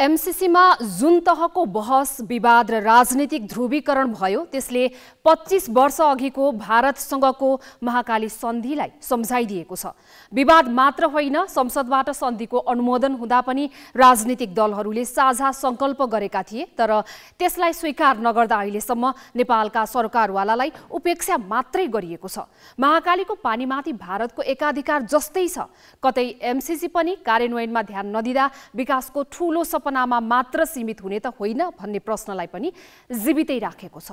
एमसिसीमा जुन तहको बहस विवाद र राजनीतिक ध्रुवीकरण भयो त्यसले पच्चिस वर्ष अघिको भारतसँगको महाकाली सन्धिलाई सम्झाइदिएको छ विवाद मात्र होइन संसदबाट सन्धिको अनुमोदन हुँदा पनि राजनीतिक दलहरूले साझा सङ्कल्प गरेका थिए तर त्यसलाई स्वीकार नगर्दा अहिलेसम्म नेपालका सरकारवालालाई उपेक्षा मात्रै गरिएको छ महाकालीको पानीमाथि भारतको एकाधिकार जस्तै छ कतै एमसिसी पनि कार्यान्वयनमा ध्यान नदिँदा विकासको ठूलो सप सपनामा मात्र सीमित हुने त होइन भन्ने प्रश्नलाई पनि जीवितै राखेको छ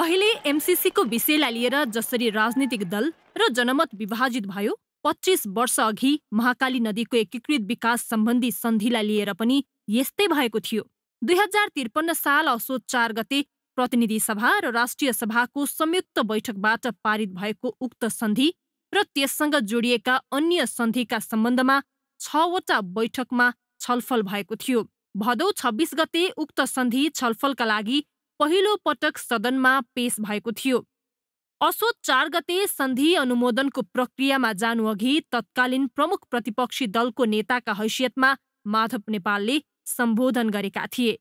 अहिले एमसिसीको विषयलाई लिएर जसरी राजनीतिक दल र जनमत विभाजित भयो पच्चिस वर्ष अघि महाकाली नदीको एकीकृत विकास सम्बन्धी सन्धिलाई लिएर पनि यस्तै भएको थियो दुई हजार त्रिपन्न साल असोज चार गते प्रतिनिधि सभा र राष्ट्रिय सभाको संयुक्त बैठकबाट पारित भएको उक्त सन्धि र त्यससँग जोडिएका अन्य सन्धिका सम्बन्धमा छवटा बैठकमा छलफल भएको थियो भदौ छब्बिस गते उक्त सन्धि छलफलका लागि पहिलो पटक सदनमा पेश भएको थियो असोज चार गते सन्धि अनुमोदनको प्रक्रियामा जानुअघि तत्कालीन प्रमुख प्रतिपक्षी दलको नेताका हैसियतमा माधव नेपालले सम्बोधन गरेका थिए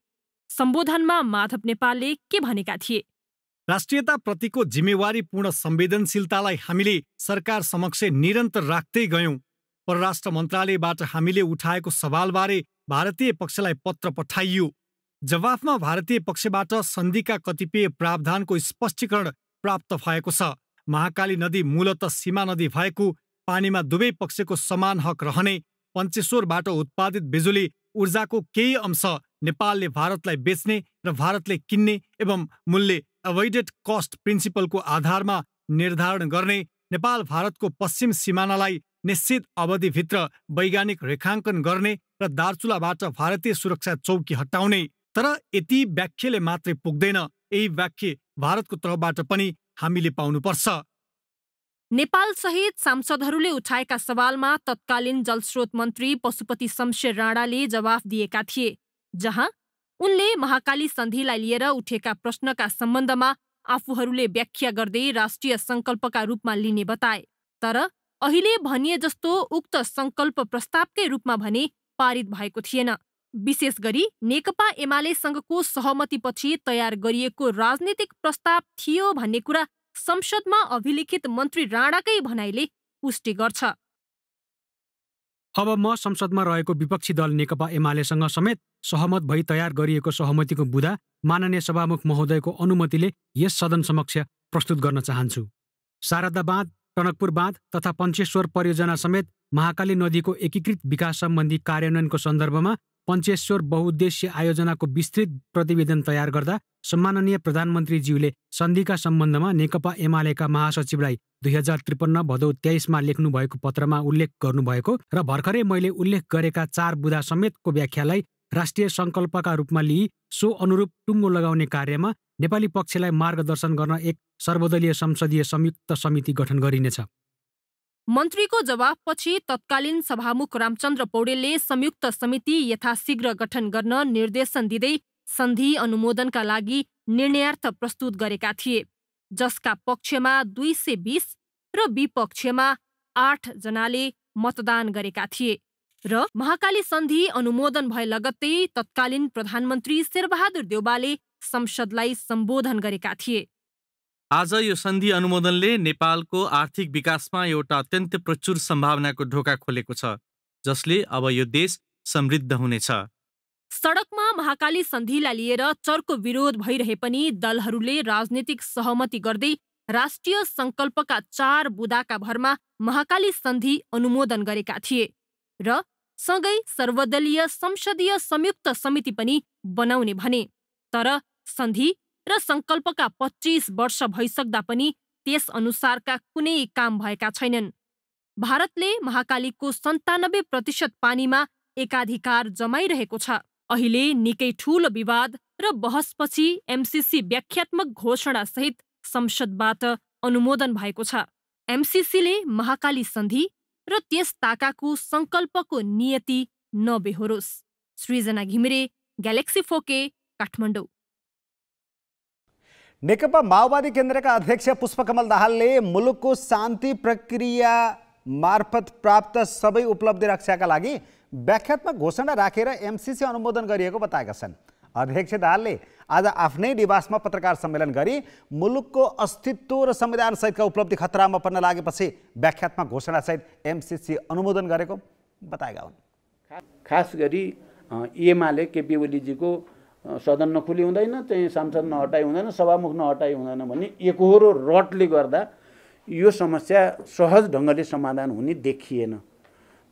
सम्बोधनमा माधव नेपालले के भनेका थिए राष्ट्रियताप्रतिको जिम्मेवारीपूर्ण संवेदनशीलतालाई हामीले सरकार समक्ष निरन्तर राख्दै गयौं परराष्ट्र मन्त्रालयबाट हामीले उठाएको सवालबारे भारतीय पक्षलाई पत्र पठाइयो जवाफमा भारतीय पक्षबाट सन्धिका कतिपय प्रावधानको स्पष्टीकरण प्राप्त भएको छ महाकाली नदी मूलत सीमा नदी भएको पानीमा दुवै पक्षको समान हक रहने पञ्चेश्वरबाट उत्पादित बिजुली ऊर्जाको केही अंश नेपालले भारतलाई बेच्ने र भारतले किन्ने एवं मूल्य अवैडेड कस्ट प्रिन्सिपलको आधारमा निर्धारण गर्ने नेपाल भारतको पश्चिम सिमानालाई निश्चित अवधिभित्र वैज्ञानिक रेखाङ्कन गर्ने र दार्चुलाबाट भारतीय सुरक्षा चौकी हटाउने तर यति व्याख्यले मात्रै पुग्दैन यही व्याख्य भारतको तर्फबाट पनि हामीले पाउनुपर्छ नेपाल सहित सांसदहरूले उठाएका सवालमा तत्कालीन जलस्रोत मन्त्री पशुपति शमशेर राणाले जवाफ दिएका थिए जहाँ उनले महाकाली सन्धिलाई लिएर उठेका प्रश्नका सम्बन्धमा आफूहरूले व्याख्या गर्दै राष्ट्रिय सङ्कल्पका रूपमा लिने बताए तर अहिले भनिए जस्तो उक्त सङ्कल्प प्रस्तावकै रूपमा भने पारित भएको थिएन विशेष गरी नेकपा एमालेसँगको सहमतिपछि तयार गरिएको राजनीतिक प्रस्ताव थियो भन्ने कुरा संसदमा अभिलिखित मन्त्री राणाकै भनाइले पुष्टि गर्छ अब म संसदमा रहेको विपक्षी दल नेकपा एमालेसँग समेत सहमत भई तयार गरिएको सहमतिको बुदा माननीय सभामुख महोदयको अनुमतिले यस सदन समक्ष प्रस्तुत गर्न चाहन्छु शारदा बाँध टनकपुर बाँध तथा पञ्चेश्वर परियोजना समेत महाकाली नदीको एकीकृत विकास सम्बन्धी कार्यान्वयनको सन्दर्भमा पञ्चेश्वर बहुद्देश्य आयोजनाको विस्तृत प्रतिवेदन तयार गर्दा सम्माननीय प्रधानमन्त्रीज्यूले सन्धिका सम्बन्धमा नेकपा एमालेका महासचिवलाई दुई हजार त्रिपन्न भदौ तेइसमा लेख्नुभएको पत्रमा उल्लेख गर्नुभएको र भर्खरै मैले उल्लेख गरेका चार बुधा समेतको व्याख्यालाई राष्ट्रिय सङ्कल्पका रूपमा लिई सो अनुरूप टुङ्गो लगाउने कार्यमा नेपाली पक्षलाई मार्गदर्शन गर्न एक सर्वदलीय संसदीय संयुक्त समिति गठन गरिनेछ मन्त्रीको जवाफपछि तत्कालीन सभामुख रामचन्द्र पौडेलले संयुक्त समिति यथाशीघ्र गठन गर्न निर्देशन दिँदै सन्धि अनुमोदनका लागि निर्णयार्थ प्रस्तुत गरेका थिए जसका पक्षमा दुई सय बिस र विपक्षमा आठ जनाले मतदान गरेका थिए र महाकाली सन्धि अनुमोदन भए लगत्तै तत्कालीन प्रधानमन्त्री शेरबहादुर देउबाले संसदलाई सम्बोधन गरेका थिए आज यो सन्धि अनुमोदनले नेपालको आर्थिक विकासमा एउटा अत्यन्त प्रचुर सम्भावनाको ढोका खोलेको छ जसले अब यो देश समृद्ध हुनेछ सडकमा महाकाली सन्धिलाई लिएर चर्को विरोध भइरहे पनि दलहरूले राजनीतिक सहमति गर्दै राष्ट्रिय सङ्कल्पका चार बुदाका भरमा महाकाली सन्धि अनुमोदन गरेका थिए र सँगै सर्वदलीय संसदीय संयुक्त समिति पनि बनाउने भने तर सन्धि र सङ्कल्पका पच्चिस वर्ष भइसक्दा पनि त्यस अनुसारका कुनै काम भएका छैनन् भारतले महाकालीको सन्तानब्बे प्रतिशत पानीमा एकाधिकार जमाइरहेको छ अहिले निकै ठूलो विवाद र बहसपछि एमसिसी व्याख्यात्मक घोषणासहित संसदबाट अनुमोदन भएको छ एमसिसीले महाकाली सन्धि र त्यस ताकाको सङ्कल्पको नियति नबेहोरोस् सृजना घिमिरे ग्यालेक्सी फोके काठमाडौँ नेकपा माओवादी केन्द्रका अध्यक्ष पुष्पकमल दाहालले मुलुकको शान्ति प्रक्रिया मार्फत प्राप्त सबै उपलब्धि रक्षाका लागि व्याख्यात्मक घोषणा राखेर एमसिसी अनुमोदन गरिएको बताएका छन् अध्यक्ष दाहालले आज आफ्नै निवासमा पत्रकार सम्मेलन गरी मुलुकको अस्तित्व र संविधानसहितका उपलब्धि खतरामा पर्न लागेपछि व्याख्यात्मक घोषणासहित एमसिसी अनुमोदन गरेको बताएका हुन् खास गरी एमाले केपी ओलीजीको सदन नखुली हुँदैन चाहिँ सांसद नहटाइ हुँदैन सभामुख नहटाइ हुँदैन भन्ने एकहोरो रटले गर्दा यो समस्या सहज ढङ्गले समाधान हुने देखिएन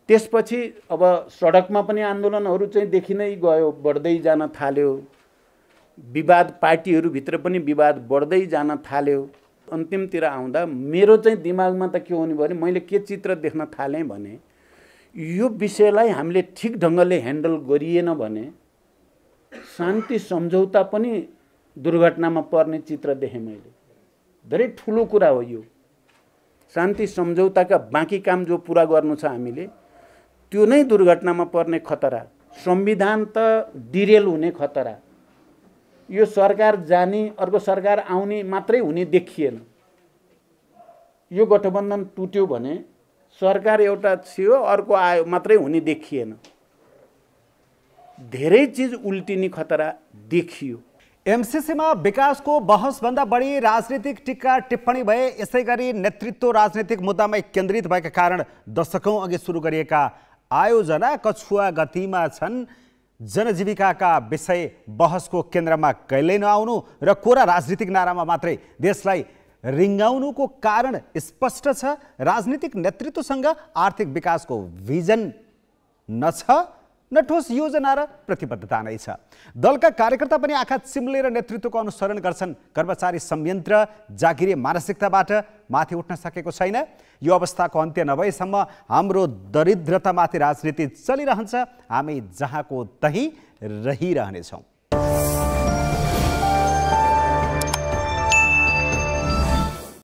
त्यसपछि अब सडकमा पनि आन्दोलनहरू चाहिँ देखि नै गयो बढ्दै जान थाल्यो विवाद पार्टीहरूभित्र पनि विवाद बढ्दै जान थाल्यो अन्तिमतिर आउँदा मेरो चाहिँ दिमागमा त के हुने भने मैले के चित्र देख्न थालेँ भने यो विषयलाई हामीले ठिक ढङ्गले ह्यान्डल गरिएन भने शान्ति सम्झौता पनि दुर्घटनामा पर्ने चित्र देखेँ मैले धेरै ठुलो कुरा हो यो शान्ति सम्झौताका बाँकी काम जो पुरा गर्नु छ हामीले त्यो नै दुर्घटनामा पर्ने खतरा संविधान त डिरेल हुने खतरा यो सरकार जाने अर्को सरकार आउने मात्रै हुने देखिएन यो गठबन्धन टुट्यो भने सरकार एउटा थियो अर्को आयो मात्रै हुने देखिएन धेरै चिज उल्टिने खतरा देखियो एमसिसीमा विकासको बहसभन्दा बढी राजनीतिक टिक्का टिप्पणी भए यसै गरी नेतृत्व राजनीतिक मुद्दामै केन्द्रित भएका कारण दशकौँ अघि सुरु गरिएका आयोजना कछुवा गतिमा छन् जनजीविकाका विषय बहसको केन्द्रमा कहिल्यै नआउनु र कोरा राजनीतिक नारामा मात्रै देशलाई रिङ्गाउनुको कारण स्पष्ट छ राजनीतिक नेतृत्वसँग आर्थिक विकासको भिजन नछ न ठोस योजना र प्रतिबद्धता नै छ दलका कार्यकर्ता पनि आँखा चिम्लेर नेतृत्वको अनुसरण गर्छन् कर्मचारी संयन्त्र जागिरे मानसिकताबाट माथि उठ्न सकेको छैन यो अवस्थाको अन्त्य नभएसम्म हाम्रो दरिद्रतामाथि राजनीति चलिरहन्छ हामी जहाँको तही रहिरहनेछौँ